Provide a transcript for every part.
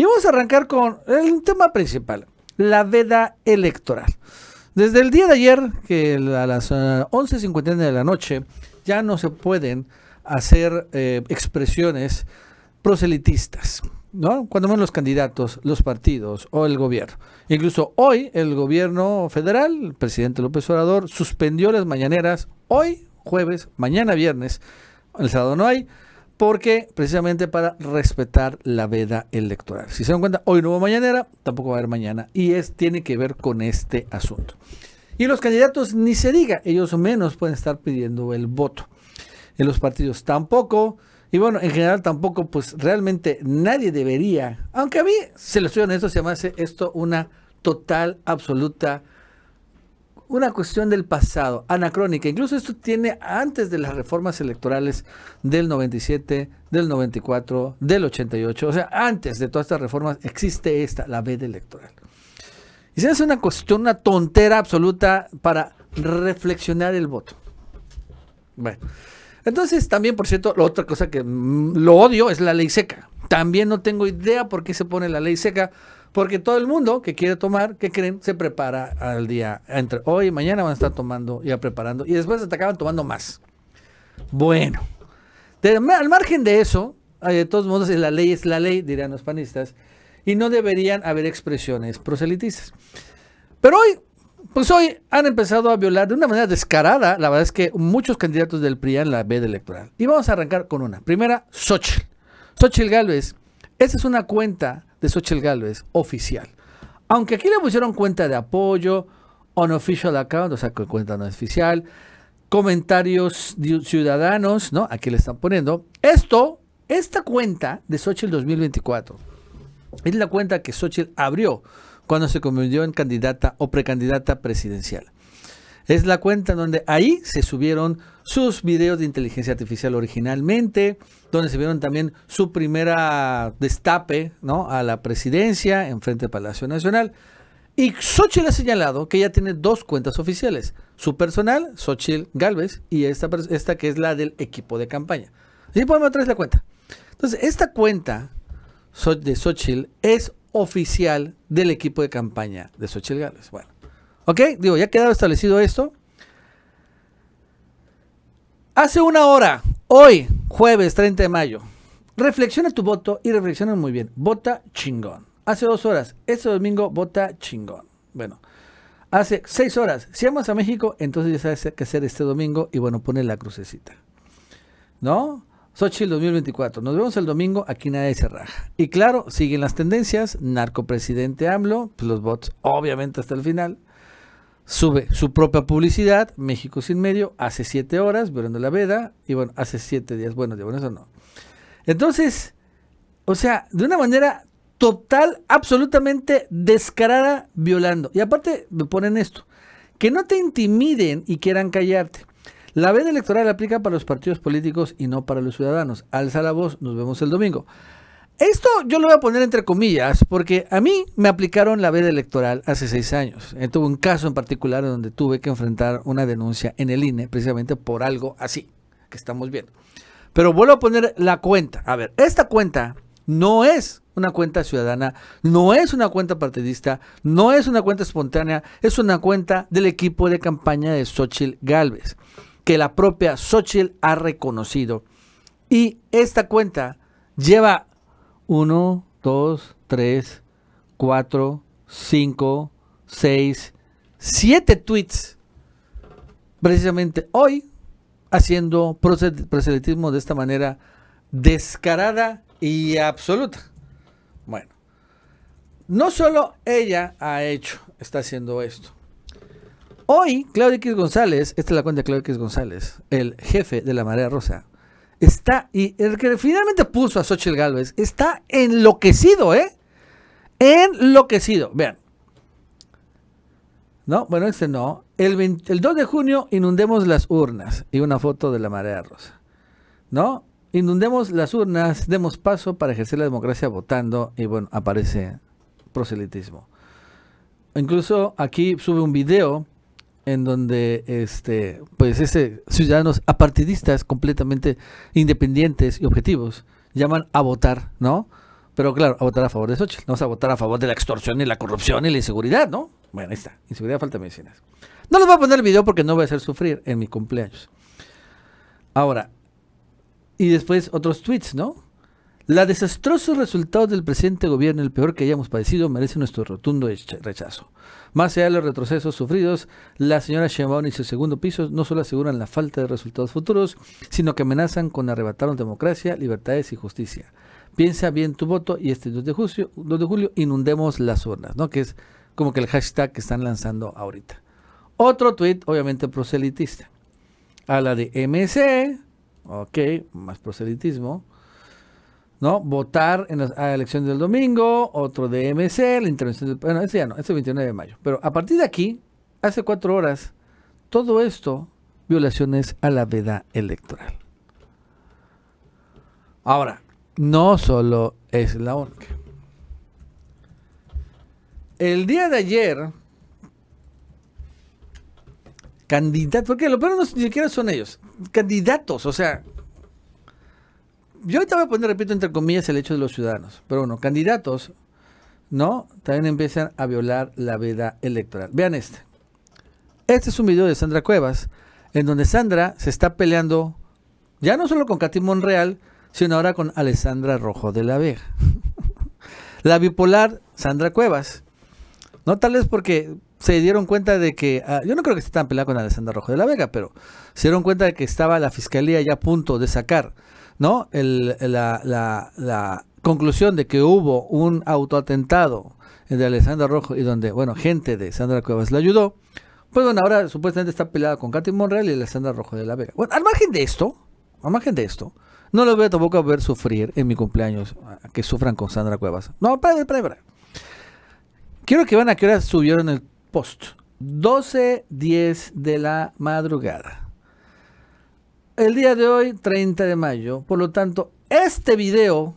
Y vamos a arrancar con el tema principal, la veda electoral. Desde el día de ayer, que a las 11.50 eh, de la noche, ya no se pueden hacer eh, expresiones proselitistas, ¿no? Cuando van los candidatos, los partidos o el gobierno. Incluso hoy el gobierno federal, el presidente López Obrador, suspendió las mañaneras hoy, jueves, mañana viernes. El sábado no hay porque precisamente para respetar la veda electoral. Si se dan cuenta, hoy no hubo mañanera, tampoco va a haber mañana, y es, tiene que ver con este asunto. Y los candidatos ni se diga, ellos menos pueden estar pidiendo el voto. En los partidos tampoco. Y bueno, en general tampoco, pues realmente nadie debería, aunque a mí, se lo estoy honesto, se me hace esto una total, absoluta una cuestión del pasado, anacrónica. Incluso esto tiene antes de las reformas electorales del 97, del 94, del 88. O sea, antes de todas estas reformas existe esta, la veda electoral. Y se hace una cuestión, una tontera absoluta para reflexionar el voto. Bueno. Entonces, también, por cierto, la otra cosa que mm, lo odio es la ley seca. También no tengo idea por qué se pone la ley seca porque todo el mundo que quiere tomar, ¿qué creen? Se prepara al día. Entre hoy y mañana van a estar tomando, ya preparando. Y después se te acaban tomando más. Bueno. al margen de eso, de todos modos, la ley es la ley, dirían los panistas. Y no deberían haber expresiones proselitistas. Pero hoy, pues hoy han empezado a violar de una manera descarada, la verdad es que muchos candidatos del PRI en la veda electoral. Y vamos a arrancar con una. Primera, Xochitl. Xochitl Gálvez, esa es una cuenta de Xochitl Galvez, oficial. Aunque aquí le pusieron cuenta de apoyo, unofficial account, o sea, cuenta no oficial, comentarios ciudadanos, ¿no? Aquí le están poniendo. Esto, esta cuenta de Xochitl 2024, es la cuenta que Xochitl abrió cuando se convirtió en candidata o precandidata presidencial. Es la cuenta donde ahí se subieron sus videos de inteligencia artificial originalmente, donde se vieron también su primera destape ¿no? a la presidencia en frente al Palacio Nacional. Y Xochitl ha señalado que ya tiene dos cuentas oficiales, su personal, Xochitl Galvez, y esta, esta que es la del equipo de campaña. Y podemos otra la cuenta. Entonces, esta cuenta de Xochitl es oficial del equipo de campaña de Xochitl Galvez. Bueno, ¿Ok? Digo, ya ha quedado establecido esto. Hace una hora, hoy, jueves 30 de mayo, reflexiona tu voto y reflexiona muy bien. Vota chingón. Hace dos horas, este domingo, vota chingón. Bueno, hace seis horas, si amas a México, entonces ya sabes qué hacer este domingo y bueno, pone la crucecita. ¿No? Sochi 2024. Nos vemos el domingo, aquí nadie se raja. Y claro, siguen las tendencias, narcopresidente AMLO, pues los bots obviamente hasta el final sube su propia publicidad, México sin medio, hace siete horas, violando la Veda, y bueno, hace siete días, bueno, bueno, eso no. Entonces, o sea, de una manera total, absolutamente descarada, violando. Y aparte me ponen esto, que no te intimiden y quieran callarte. La veda electoral aplica para los partidos políticos y no para los ciudadanos. Alza la voz, nos vemos el domingo. Esto yo lo voy a poner entre comillas, porque a mí me aplicaron la veda electoral hace seis años. Eh, tuve un caso en particular donde tuve que enfrentar una denuncia en el INE precisamente por algo así que estamos viendo. Pero vuelvo a poner la cuenta. A ver, esta cuenta no es una cuenta ciudadana, no es una cuenta partidista, no es una cuenta espontánea, es una cuenta del equipo de campaña de Xochitl Galvez, que la propia Xochitl ha reconocido. Y esta cuenta lleva uno, dos, tres, cuatro, cinco, seis, siete tweets. Precisamente hoy, haciendo proselitismo de esta manera descarada y absoluta. Bueno, no solo ella ha hecho, está haciendo esto. Hoy, Claudio X González, esta es la cuenta de Claudio X González, el jefe de la Marea Rosa, Está, y el que finalmente puso a Xochitl Galvez, está enloquecido, ¿eh? Enloquecido. Vean. No, bueno, este no. El, el 2 de junio inundemos las urnas. Y una foto de la marea rosa. ¿No? Inundemos las urnas, demos paso para ejercer la democracia votando. Y bueno, aparece proselitismo. Incluso aquí sube un video en donde este, pues este, ciudadanos apartidistas completamente independientes y objetivos llaman a votar, ¿no? Pero claro, a votar a favor de Xochitl, no a votar a favor de la extorsión y la corrupción y la inseguridad, ¿no? Bueno, ahí está, inseguridad falta medicinas. No les voy a poner el video porque no voy a hacer sufrir en mi cumpleaños. Ahora, y después otros tweets, ¿no? La desastrosos resultados del presente gobierno, el peor que hayamos padecido, merece nuestro rotundo rechazo. Más allá de los retrocesos sufridos, la señora Sheinbaum y su segundo piso no solo aseguran la falta de resultados futuros, sino que amenazan con arrebatarnos democracia, libertades y justicia. Piensa bien tu voto y este 2 de julio, inundemos las urnas, ¿no? Que es como que el hashtag que están lanzando ahorita. Otro tuit, obviamente proselitista. A la de MC, ok, más proselitismo ¿no? Votar en la elección del domingo, otro de MC, la intervención del... Bueno, ese ya no, ese 29 de mayo. Pero a partir de aquí, hace cuatro horas, todo esto, violaciones a la veda electoral. Ahora, no solo es la única. El día de ayer, candidatos, porque lo peor no ni siquiera son ellos, candidatos, o sea, yo ahorita voy a poner, repito, entre comillas, el hecho de los ciudadanos. Pero bueno, candidatos, ¿no? También empiezan a violar la veda electoral. Vean este. Este es un video de Sandra Cuevas, en donde Sandra se está peleando ya no solo con Katy Monreal, sino ahora con Alessandra Rojo de la Vega. la bipolar Sandra Cuevas. No tal vez porque se dieron cuenta de que, ah, yo no creo que se tan peleando con Alessandra Rojo de la Vega, pero se dieron cuenta de que estaba la fiscalía ya a punto de sacar ¿no? El, la, conclusión de que hubo un autoatentado de Alessandra Rojo y donde, bueno, gente de Sandra Cuevas la ayudó, pues bueno, ahora supuestamente está peleada con Katy Monreal y Alessandra Rojo de la Vega. Bueno, al margen de esto, al margen de esto, no lo voy a tampoco a ver sufrir en mi cumpleaños, que sufran con Sandra Cuevas. No, para, para, Quiero que van a qué hora subieron el post. 12.10 de la madrugada el día de hoy, 30 de mayo. Por lo tanto, este video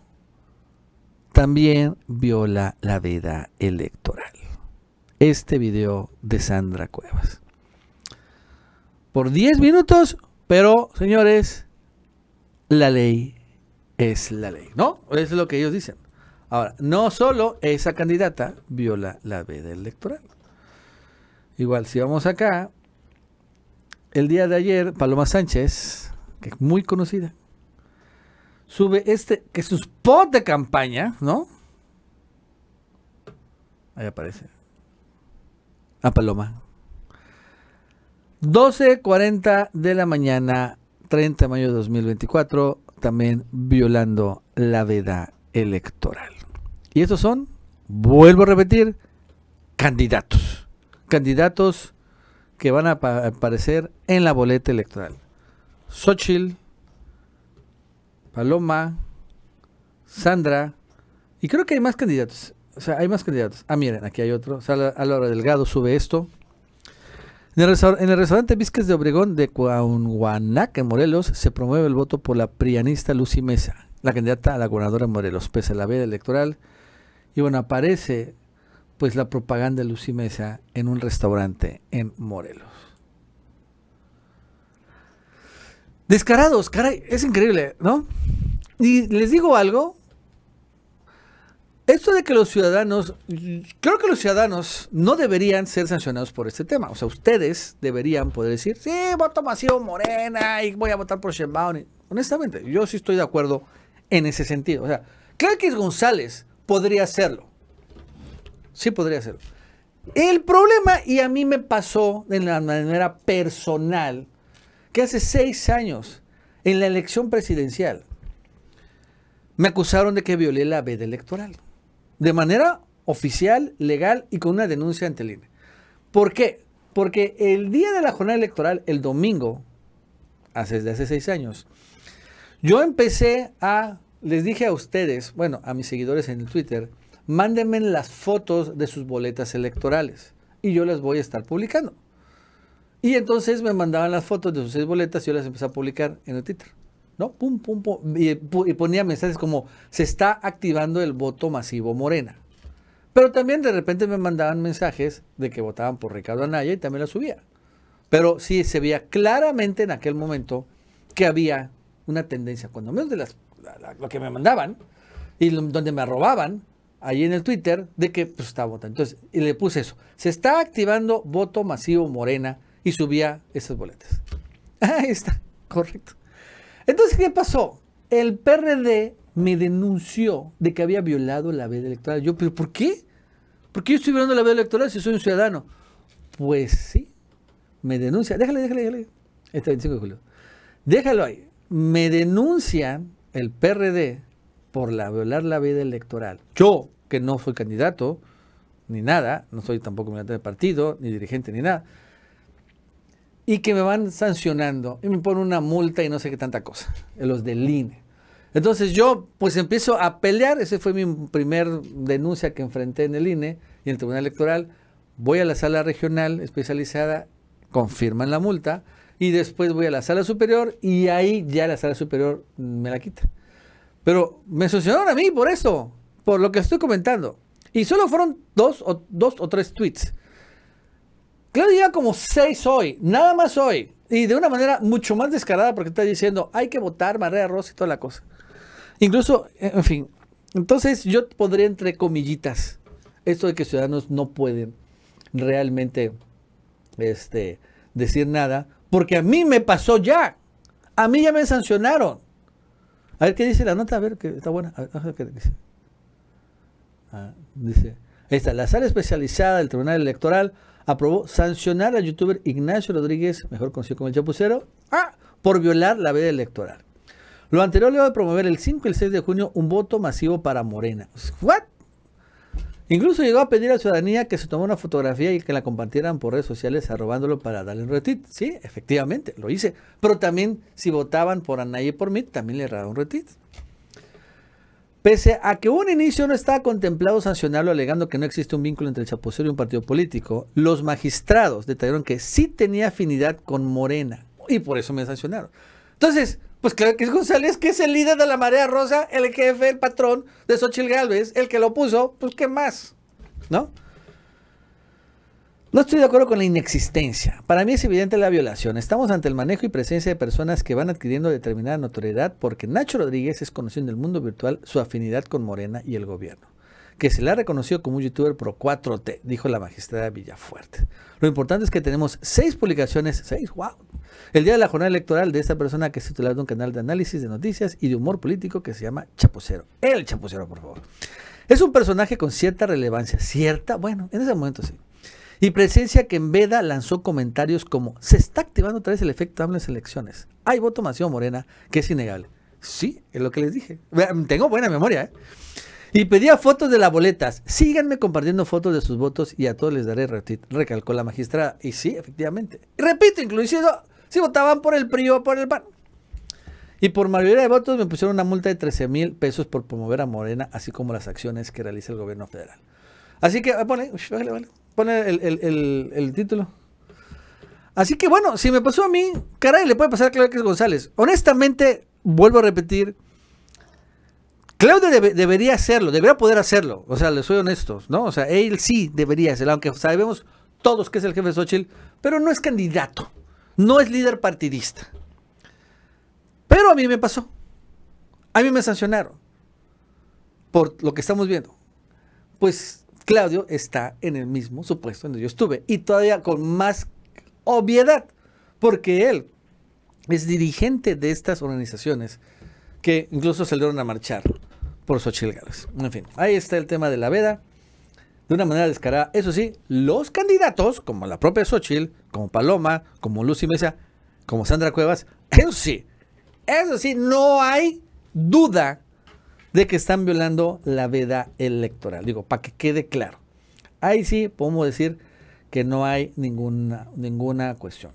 también viola la veda electoral. Este video de Sandra Cuevas. Por 10 minutos, pero señores, la ley es la ley, ¿no? Es lo que ellos dicen. Ahora, no solo esa candidata viola la veda electoral. Igual, si vamos acá, el día de ayer, Paloma Sánchez, que es muy conocida, sube este, que es su spot de campaña, ¿no? Ahí aparece. A ah, Paloma. 12.40 de la mañana, 30 de mayo de 2024, también violando la veda electoral. Y estos son, vuelvo a repetir, candidatos. Candidatos que van a aparecer en la boleta electoral. Xochil, Paloma, Sandra, y creo que hay más candidatos. O sea, hay más candidatos. Ah, miren, aquí hay otro. la Álvaro Delgado sube esto. En el, restaurante Vizquez de Obregón de Cuauhuanac, en Morelos, se promueve el voto por la prianista Lucy Mesa, la candidata a la gobernadora en Morelos, pese a la veda electoral. Y bueno, aparece pues la propaganda de Lucy Mesa en un restaurante en Morelos. Descarados, caray, es increíble, ¿no? Y les digo algo. Esto de que los ciudadanos, creo que los ciudadanos no deberían ser sancionados por este tema. O sea, ustedes deberían poder decir, sí, voto masivo Morena y voy a votar por Sheinbaum. Honestamente, yo sí estoy de acuerdo en ese sentido. O sea, creo que González podría hacerlo. Sí podría hacerlo. El problema, y a mí me pasó de la manera personal, que hace seis años, en la elección presidencial, me acusaron de que violé la veda electoral. De manera oficial, legal y con una denuncia ante el INE. ¿Por qué? Porque el día de la jornada electoral, el domingo, hace, desde hace seis años, yo empecé a, les dije a ustedes, bueno, a mis seguidores en el Twitter, mándenme las fotos de sus boletas electorales y yo las voy a estar publicando. Y entonces me mandaban las fotos de sus seis boletas y yo las empecé a publicar en el Twitter. ¿No? Pum, pum, Y, ponía mensajes como, se está activando el voto masivo morena. Pero también de repente me mandaban mensajes de que votaban por Ricardo Anaya y también la subía. Pero sí se veía claramente en aquel momento que había una tendencia, cuando menos de las, lo que me mandaban y donde me robaban, ahí en el Twitter, de que pues, estaba votando. Entonces, y le puse eso. Se está activando voto masivo morena y subía esos boletas. Ahí está, correcto. Entonces, ¿qué pasó? El PRD me denunció de que había violado la veda electoral. Yo, pero ¿por qué? ¿Por qué yo estoy violando la veda electoral si soy un ciudadano? Pues sí, me denuncia. Déjale, déjale, déjale. Este 25 de julio. Déjalo ahí. Me denuncian el PRD por la, violar la veda electoral. Yo, que no soy candidato, ni nada, no soy tampoco militante de partido, ni dirigente, ni nada y que me van sancionando y me ponen una multa y no sé qué tanta cosa, en los del INE. Entonces yo pues empiezo a pelear, ese fue mi primer denuncia que enfrenté en el INE y en el Tribunal Electoral, voy a la sala regional especializada, confirman la multa y después voy a la sala superior y ahí ya la sala superior me la quita. Pero me sancionaron a mí por eso, por lo que estoy comentando. Y solo fueron dos o, dos o tres tweets. Claudia lleva como seis hoy, nada más hoy. Y de una manera mucho más descarada porque está diciendo, hay que votar, María Rosa y toda la cosa. Incluso, eh, en fin, entonces yo podría entre comillitas esto de que ciudadanos no pueden realmente este, decir nada, porque a mí me pasó ya. A mí ya me sancionaron. A ver qué dice la nota, a ver que está buena. qué dice. Ah, dice, la sala especializada del Tribunal Electoral aprobó sancionar al youtuber Ignacio Rodríguez, mejor conocido como el Chapucero, por violar la veda electoral. Lo anterior le va a promover el 5 y el 6 de junio un voto masivo para Morena. ¿What? Incluso llegó a pedir a la ciudadanía que se tomara una fotografía y que la compartieran por redes sociales arrobándolo para darle un retit. Sí, efectivamente, lo hice. Pero también si votaban por Ana y por mí, también le daba un retit. Pese a que un inicio no estaba contemplado sancionarlo alegando que no existe un vínculo entre el Chapucero y un partido político, los magistrados detallaron que sí tenía afinidad con Morena y por eso me sancionaron. Entonces, pues claro que es González, que es el líder de la marea rosa, el jefe, el patrón de Xochil Gálvez, el que lo puso, pues qué más, ¿no? No estoy de acuerdo con la inexistencia. Para mí es evidente la violación. Estamos ante el manejo y presencia de personas que van adquiriendo determinada notoriedad porque Nacho Rodríguez es conocido en el mundo virtual su afinidad con Morena y el gobierno que se le ha reconocido como un youtuber pro 4T, dijo la magistrada Villafuerte. Lo importante es que tenemos seis publicaciones, seis, wow. El día de la jornada electoral de esta persona que es titular de un canal de análisis de noticias y de humor político que se llama Chapucero. El Chapucero, por favor. Es un personaje con cierta relevancia, cierta, bueno, en ese momento sí. Y presencia que en Veda lanzó comentarios como, se está activando otra vez el efecto de elecciones. Hay voto masivo Morena, que es innegable. Sí, es lo que les dije. Tengo buena memoria, ¿eh? Y pedía fotos de las boletas. Síganme compartiendo fotos de sus votos y a todos les daré retweet, recalcó la magistrada. Y sí, efectivamente. Y repito, incluso si votaban por el PRI o por el PAN. Y por mayoría de votos me pusieron una multa de 13 mil pesos por promover a Morena, así como las acciones que realiza el gobierno federal. Así que, ah, pone, vale, vale pone el, título. Así que bueno, si me pasó a mí, caray, le puede pasar a Claudio González. Honestamente, vuelvo a repetir, Claudio debería hacerlo, debería poder hacerlo. O sea, le soy honesto, ¿no? O sea, él sí debería hacerlo, aunque sabemos todos que es el jefe de Xochitl, pero no es candidato, no es líder partidista. Pero a mí me pasó. A mí me sancionaron por lo que estamos viendo. Pues Claudio está en el mismo supuesto donde yo estuve y todavía con más obviedad, porque él es dirigente de estas organizaciones que incluso salieron a marchar por Xochitl Gales. En fin, ahí está el tema de la veda. De una manera descarada, eso sí, los candidatos, como la propia Xochitl, como Paloma, como Lucy Mesa, como Sandra Cuevas, eso sí, eso sí, no hay duda de que están violando la veda electoral. Digo, para que quede claro. Ahí sí podemos decir que no hay ninguna, ninguna cuestión.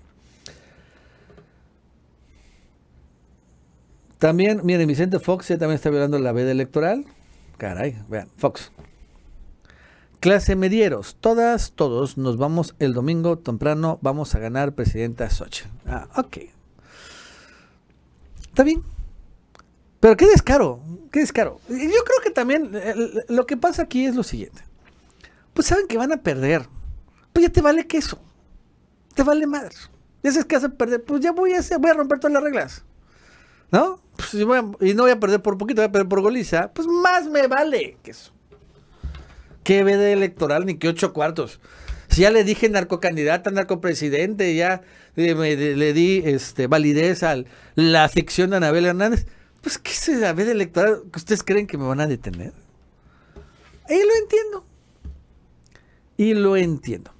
También, miren, Vicente Fox ya también está violando la veda electoral. Caray, vean, Fox. Clase medieros, todas, todos nos vamos el domingo temprano, vamos a ganar presidenta Socha, Ah, ok. Está bien, pero qué descaro, qué descaro. Yo creo que también eh, lo que pasa aquí es lo siguiente. Pues saben que van a perder. Pues ya te vale queso. Te vale madre. Ya sabes que vas perder. Pues ya voy a, voy a romper todas las reglas. ¿No? Pues, y no voy a perder por poquito, voy a perder por goliza. Pues más me vale queso. Qué BD electoral ni qué ocho cuartos. Si ya le dije narcocandidata, narcopresidente, ya eh, me, le di este, validez a la ficción de Anabel Hernández. Pues, ¿qué se la electoral que ustedes creen que me van a detener? Y lo entiendo. Y lo entiendo.